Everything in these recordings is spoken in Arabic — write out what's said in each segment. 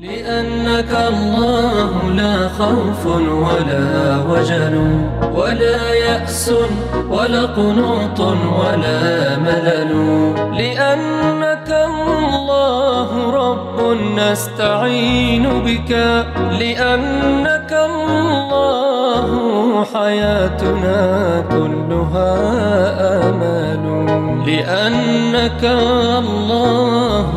لأنك الله لا خوف ولا وجل ولا يأس ولا قنوط ولا ملل لأنك الله رب نستعين بك لأنك الله حياتنا كلها آمال لأنك الله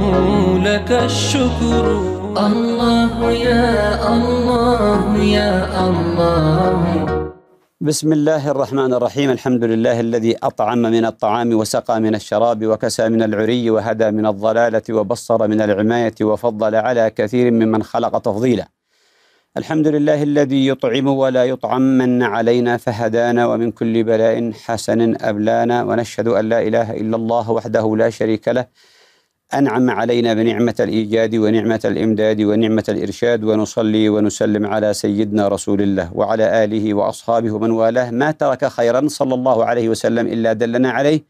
لك الشكر الله يا الله يا الله بسم الله الرحمن الرحيم الحمد لله الذي أطعم من الطعام وسقى من الشراب وكسى من العري وهدى من الضلالة وبصر من العماية وفضل على كثير ممن خلق تفضيلا الحمد لله الذي يطعم ولا يطعم من علينا فهدانا ومن كل بلاء حسن أبلانا ونشهد أن لا إله إلا الله وحده لا شريك له أنعم علينا بنعمة الإيجاد ونعمة الإمداد ونعمة الإرشاد ونصلي ونسلم على سيدنا رسول الله وعلى آله وأصحابه ومن والاه ما ترك خيرا صلى الله عليه وسلم إلا دلنا عليه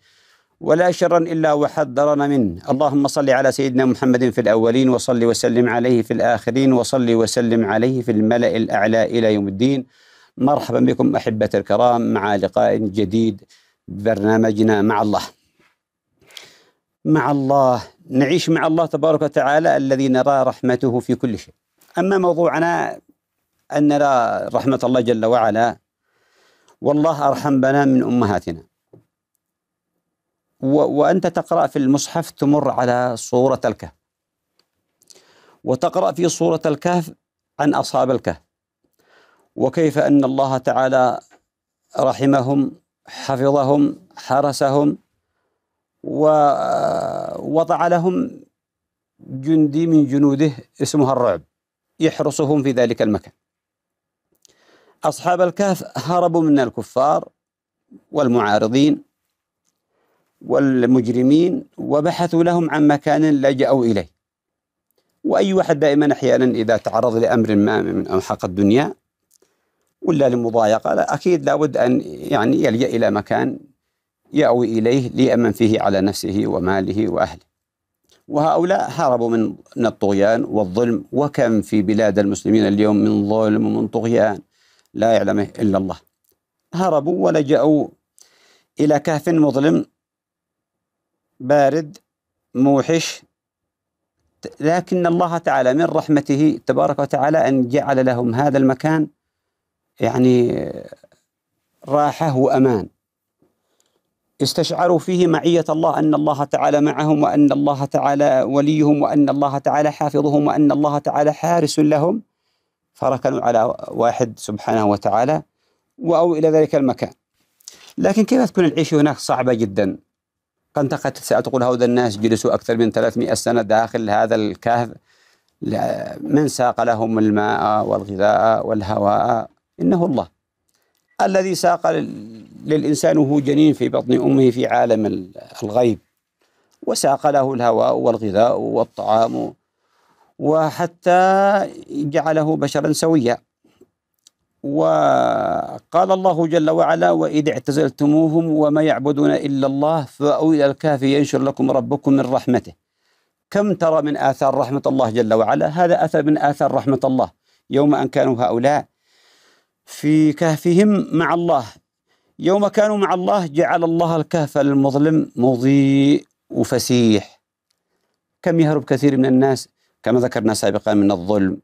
ولا شرا إلا وحذرنا منه اللهم صل على سيدنا محمد في الأولين وصل وسلم عليه في الآخرين وصل وسلم عليه في الملأ الأعلى إلى يوم الدين مرحبا بكم أحبة الكرام مع لقاء جديد برنامجنا مع الله مع الله نعيش مع الله تبارك وتعالى الذي نرى رحمته في كل شيء أما موضوعنا أن نرى رحمة الله جل وعلا والله أرحم بنا من أمهاتنا وأنت تقرأ في المصحف تمر على صورة الكهف وتقرأ في صورة الكهف عن أصحاب الكهف وكيف أن الله تعالى رحمهم حفظهم حرسهم ووضع لهم جندي من جنوده اسمها الرعب يحرسهم في ذلك المكان أصحاب الكهف هربوا من الكفار والمعارضين والمجرمين وبحثوا لهم عن مكان لجأوا إليه وأي واحد دائما أحيانا إذا تعرض لأمر ما من أمحاق الدنيا ولا لمضايقة لا أكيد لابد أن يعني يلجأ إلى مكان يأوي إليه ليأمن فيه على نفسه وماله وأهله وهؤلاء هربوا من من الطغيان والظلم وكم في بلاد المسلمين اليوم من ظلم ومن طغيان لا يعلمه إلا الله هربوا ولجأوا إلى كهف مظلم بارد موحش لكن الله تعالى من رحمته تبارك وتعالى أن جعل لهم هذا المكان يعني راحة وأمان استشعروا فيه معية الله أن الله تعالى معهم وأن الله تعالى وليهم وأن الله تعالى حافظهم وأن الله تعالى حارس لهم فركنوا على واحد سبحانه وتعالى وأو إلى ذلك المكان لكن كيف تكون العيش هناك صعبة جدا قد قد تقول هؤلاء الناس جلسوا أكثر من 300 سنة داخل هذا الكهف من ساق لهم الماء والغذاء والهواء إنه الله الذي ساق للإنسان وهو جنين في بطن أمه في عالم الغيب وساق له الهواء والغذاء والطعام وحتى جعله بشرا سويا وقال الله جل وعلا وإذ اعتزلتموهم وما يعبدون إلا الله فأو إلى الكهف ينشر لكم ربكم من رحمته كم ترى من آثار رحمة الله جل وعلا هذا أثر من آثار رحمة الله يوم أن كانوا هؤلاء في كهفهم مع الله يوم كانوا مع الله جعل الله الكهف للمظلم مضيء وفسيح كم يهرب كثير من الناس كما ذكرنا سابقا من الظلم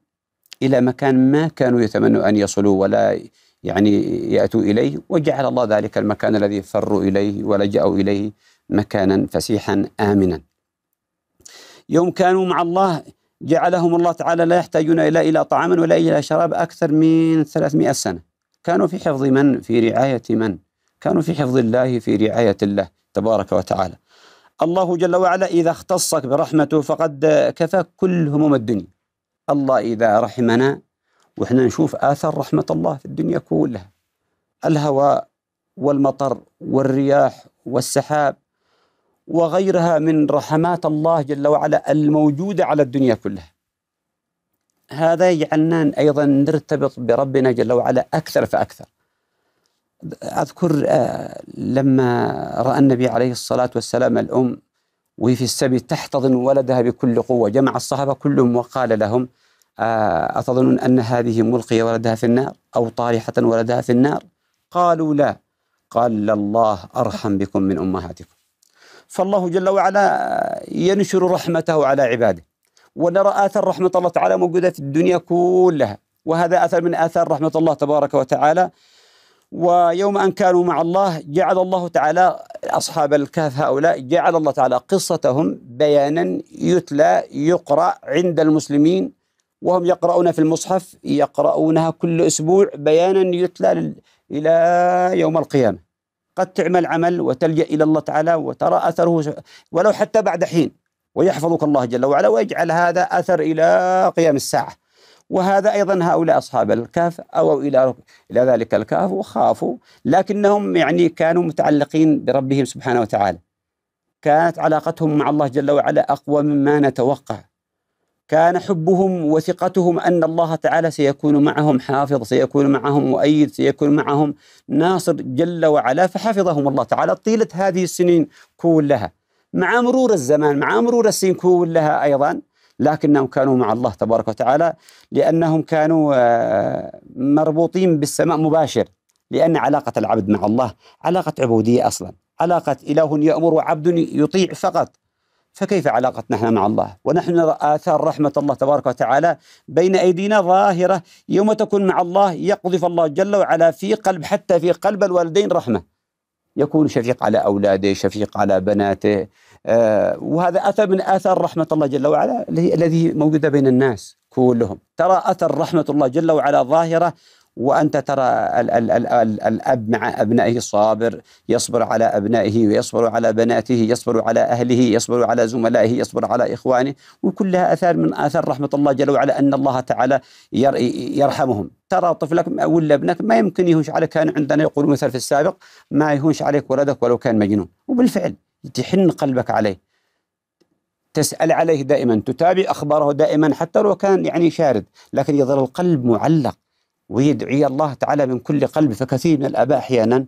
إلى مكان ما كانوا يتمنوا أن يصلوا ولا يعني يأتوا إليه وجعل الله ذلك المكان الذي فروا إليه ولجأوا إليه مكانا فسيحا آمنا يوم كانوا مع الله جعلهم الله تعالى لا يحتاجون إلى إلى طعام ولا إلى شراب أكثر من 300 سنة كانوا في حفظ من في رعاية من كانوا في حفظ الله في رعاية الله تبارك وتعالى الله جل وعلا إذا اختصك برحمته فقد كفاك كل هموم الدنيا الله إذا رحمنا وإحنا نشوف آثار رحمة الله في الدنيا كلها الهواء والمطر والرياح والسحاب وغيرها من رحمات الله جل وعلا الموجودة على الدنيا كلها هذا يجعلنا أيضا نرتبط بربنا جل وعلا أكثر فأكثر أذكر آه، لما رأى النبي عليه الصلاة والسلام الأم وهي في السبي تحتضن ولدها بكل قوة جمع الصحابة كلهم وقال لهم آه، أتظنون أن هذه ملقية ولدها في النار أو طارحة ولدها في النار قالوا لا قال الله أرحم بكم من أمهاتكم فالله جل وعلا ينشر رحمته على عباده ونرى آثار رحمة الله تعالى موجودة في الدنيا كلها وهذا أثر من آثار رحمة الله تبارك وتعالى ويوم أن كانوا مع الله جعل الله تعالى أصحاب الكهف هؤلاء جعل الله تعالى قصتهم بيانا يتلى يقرأ عند المسلمين وهم يقرؤون في المصحف يقرؤونها كل أسبوع بيانا يتلى إلى يوم القيامة قد تعمل عمل وتلجأ إلى الله تعالى وترى أثره ولو حتى بعد حين ويحفظك الله جل وعلا ويجعل هذا أثر إلى قيام الساعة وهذا أيضا هؤلاء أصحاب الكهف أووا إلى إلى ذلك الكهف وخافوا لكنهم يعني كانوا متعلقين بربهم سبحانه وتعالى كانت علاقتهم مع الله جل وعلا أقوى مما نتوقع كان حبهم وثقتهم أن الله تعالى سيكون معهم حافظ سيكون معهم مؤيد سيكون معهم ناصر جل وعلا فحفظهم الله تعالى طيلة هذه السنين كلها مع مرور الزمان مع مرور السنين كلها أيضا لكنهم كانوا مع الله تبارك وتعالى لأنهم كانوا آه، مربوطين بالسماء مباشر لأن علاقة العبد مع الله علاقة عبودية أصلا علاقة إله يأمر وعبد يطيع فقط فكيف علاقتنا نحن مع الله ونحن نرى آثار رحمة الله تبارك وتعالى بين أيدينا ظاهرة يوم تكون مع الله يقذف الله جل وعلا في قلب حتى في قلب الوالدين رحمة يكون شفيق على أولاده شفيق على بناته آه، وهذا أثر من آثار رحمة الله جل وعلا الذي موجودة بين الناس كلهم ترى أثر رحمة الله جل وعلا ظاهرة وأنت ترى الـ الـ الـ الـ الأب مع أبنائه الصابر يصبر على أبنائه ويصبر على بناته يصبر على أهله يصبر على زملائه يصبر على إخوانه وكلها أثار من آثار رحمة الله جل وعلا أن الله تعالى يرحمهم ترى طفلك ولا ابنك ما يمكن يهونش عليك كان عندنا يقول مثل في السابق ما يهونش عليك ولدك ولو كان مجنون وبالفعل تحن قلبك عليه تسأل عليه دائما تتابع أخباره دائما حتى لو كان يعني شارد لكن يظل القلب معلق ويدعي الله تعالى من كل قلب فكثير من الآباء أحيانا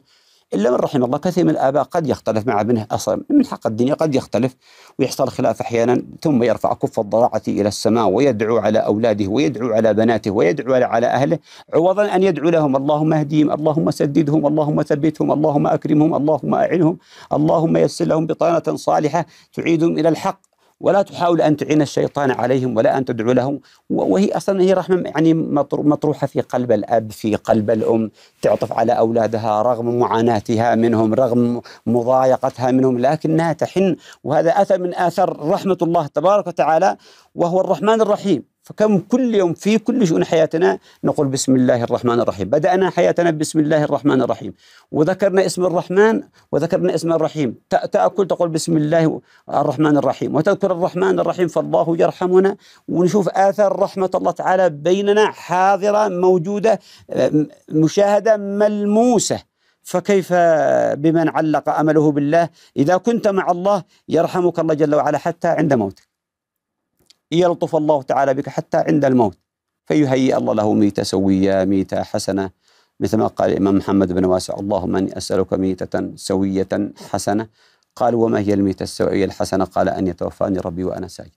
إلا من رحم الله كثير من الآباء قد يختلف مع ابنه أصلا من حق الدنيا قد يختلف ويحصل خلاف أحيانا ثم يرفع كف الضراعة إلى السماء ويدعو على أولاده ويدعو على بناته ويدعو على أهله عوضا أن يدعو لهم اللهم اهديهم اللهم سددهم اللهم ثبتهم اللهم أكرمهم اللهم أعنهم اللهم يسر لهم بطانة صالحة تعيدهم إلى الحق ولا تحاول أن تعين الشيطان عليهم ولا أن تدعو لهم وهي أصلا هي رحمة يعني مطروحة في قلب الأب في قلب الأم تعطف على أولادها رغم معاناتها منهم رغم مضايقتها منهم لكنها تحن وهذا أثر من آثار رحمة الله تبارك وتعالى وهو الرحمن الرحيم فكم كل يوم في كل شؤون حياتنا نقول بسم الله الرحمن الرحيم بدأنا حياتنا بسم الله الرحمن الرحيم وذكرنا اسم الرحمن وذكرنا اسم الرحيم تأكل تقول بسم الله الرحمن الرحيم وتذكر الرحمن الرحيم فالله يرحمنا ونشوف آثار رحمة الله تعالى بيننا حاضرة موجودة مشاهدة ملموسة فكيف بمن علق امله بالله اذا كنت مع الله يرحمك الله جل وعلا حتى عند موتك يلطف الله تعالى بك حتى عند الموت فيهيئ الله له ميتة سوية ميتة حسنة مثل ما قال الإمام محمد بن واسع اللهم أني أسألك ميتة سوية حسنة قال وما هي الميتة السوية الحسنة قال أن يتوفاني ربي وأنا ساجد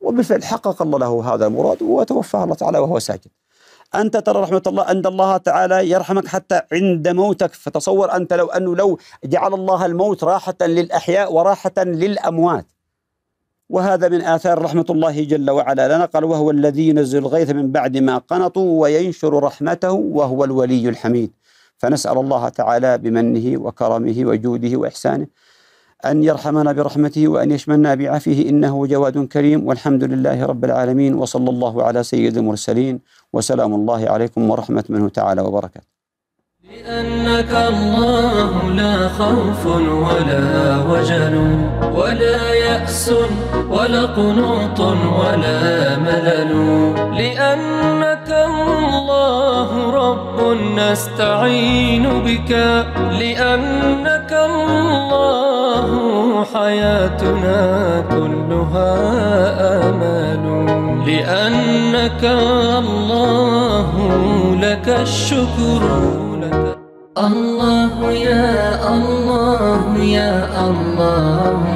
وبالفعل حقق الله له هذا المراد وتوفاه الله تعالى وهو ساجد أنت ترى رحمة الله أن الله تعالى يرحمك حتى عند موتك فتصور أنت لو أنه لو جعل الله الموت راحة للأحياء وراحة للأموات وهذا من آثار رحمة الله جل وعلا لنا قال وهو الذي ينزل الغيث من بعد ما قنطوا وينشر رحمته وهو الولي الحميد فنسأل الله تعالى بمنه وكرمه وجوده وإحسانه أن يرحمنا برحمته وأن يشملنا بعافيه إنه جواد كريم والحمد لله رب العالمين وصلى الله على سيد المرسلين وسلام الله عليكم ورحمة منه تعالى وبركاته لأنك الله لا خوف ولا وجل ولا يأس ولا قنوط ولا ملل لأنك الله رب نستعين بك لأنك الله حياتنا كلها أمل لأنك الله لك الشكر لك الله يا الله يا الله